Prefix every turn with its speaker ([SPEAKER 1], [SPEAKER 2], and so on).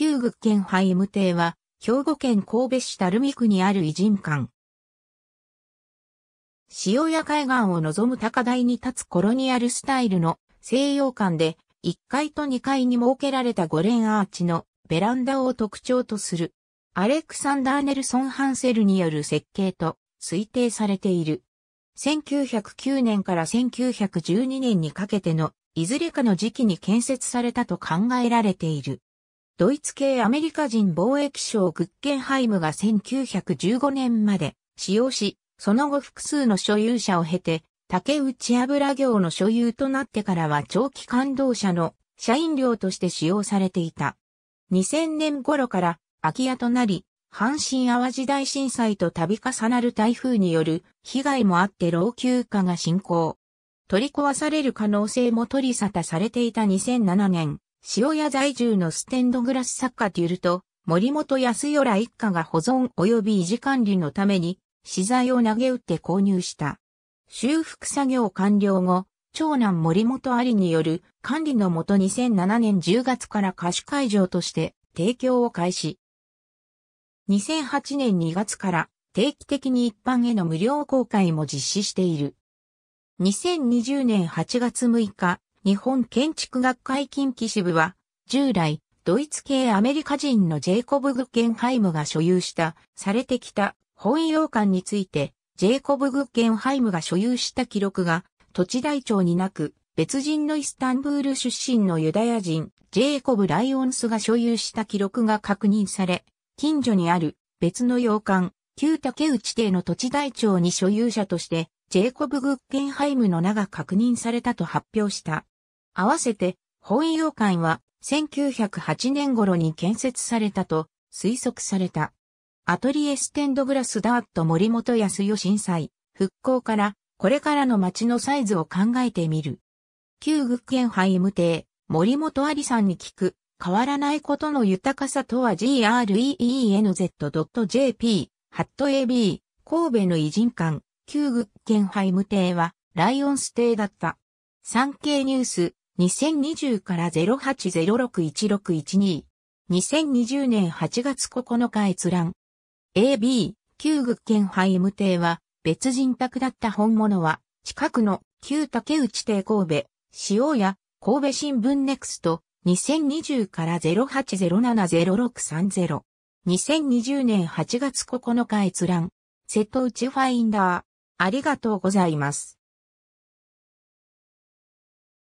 [SPEAKER 1] 旧具県杯無邸は、兵庫県神戸市垂水区にある偉人館。塩屋海岸を望む高台に立つコロニアルスタイルの西洋館で、1階と2階に設けられた5連アーチのベランダを特徴とする、アレクサンダー・ネルソン・ハンセルによる設計と推定されている。1909年から1912年にかけてのいずれかの時期に建設されたと考えられている。ドイツ系アメリカ人貿易商グッケンハイムが1915年まで使用し、その後複数の所有者を経て、竹内油業の所有となってからは長期感動者の社員寮として使用されていた。2000年頃から空き家となり、阪神淡路大震災と度重なる台風による被害もあって老朽化が進行。取り壊される可能性も取り沙汰されていた2007年、塩屋在住のステンドグラス作家デュルと、森本康代ら一家が保存及び維持管理のために、資材を投げ打って購入した。修復作業完了後、長男森本ありによる管理のもと2007年10月から貸し会場として提供を開始。2008年2月から定期的に一般への無料公開も実施している。2020年8月6日、日本建築学会近畿支部は、従来、ドイツ系アメリカ人のジェイコブ・グッゲンハイムが所有した、されてきた本洋館について、ジェイコブ・グッゲンハイムが所有した記録が、土地台帳になく、別人のイスタンブール出身のユダヤ人、ジェイコブ・ライオンスが所有した記録が確認され、近所にある別の洋館、旧竹内邸の土地台帳に所有者として、ジェイコブ・グッゲンハイムの名が確認されたと発表した。合わせて本洋館は1908年頃に建設されたと推測された。アトリエステンドグラスダーット森本康代震災、復興からこれからの街のサイズを考えてみる。旧具県杯無定、森本ありさんに聞く、変わらないことの豊かさとは greenz.jp、ハット AB、神戸の偉人館、旧具県杯無定はライオンステイだった。産経ニュース、2020から08061612。2020年8月9日閲覧。AB、旧具兼イム帝は、別人宅だった本物は、近くの旧竹内邸神戸、塩屋、神戸新聞ネクスト、2020から08070630。2020年8月9日閲覧。瀬戸内ファインダー。ありがとうございます。